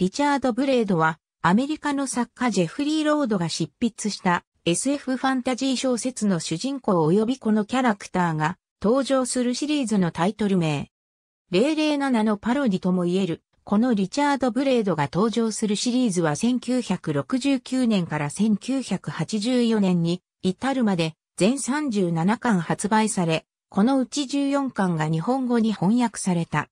リチャード・ブレードは、アメリカの作家ジェフリー・ロードが執筆した SF ファンタジー小説の主人公及びこのキャラクターが登場するシリーズのタイトル名。007のパロディとも言える、このリチャード・ブレードが登場するシリーズは1969年から1984年に至るまで全37巻発売され、このうち14巻が日本語に翻訳された。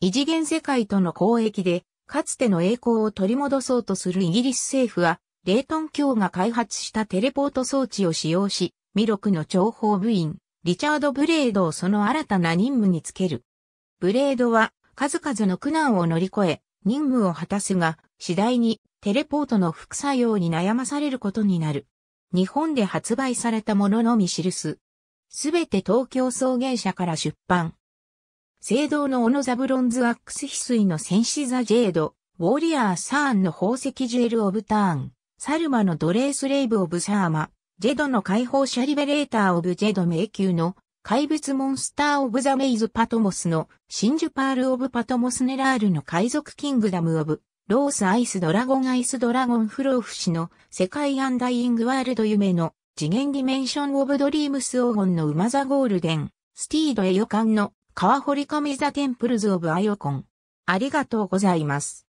異次元世界との交易でかつての栄光を取り戻そうとするイギリス政府は、レイトン卿が開発したテレポート装置を使用し、ミロクの諜報部員、リチャード・ブレードをその新たな任務につける。ブレードは数々の苦難を乗り越え、任務を果たすが、次第にテレポートの副作用に悩まされることになる。日本で発売されたもののみ記す。すべて東京送迎社から出版。聖堂のオノザブロンズアックス翡翠の戦士ザ・ジェード、ウォーリアー・サーンの宝石ジュエル・オブ・ターン、サルマのドレース・レイブ・オブ・サーマ、ジェドの解放者リベレーター・オブ・ジェド迷宮の怪物モンスター・オブ・ザ・メイズ・パトモスの真珠パール・オブ・パトモスネラールの海賊キングダム・オブ・ロース・アイス・ドラゴン・アイス・ドラゴン・フローフ氏の世界アンダイイング・ワールド夢の次元ディメンション・オブ・ドリームス黄金の馬座ゴールデン、スティード・エ予感の川堀神ザテンプルズオブアイオコン。ありがとうございます。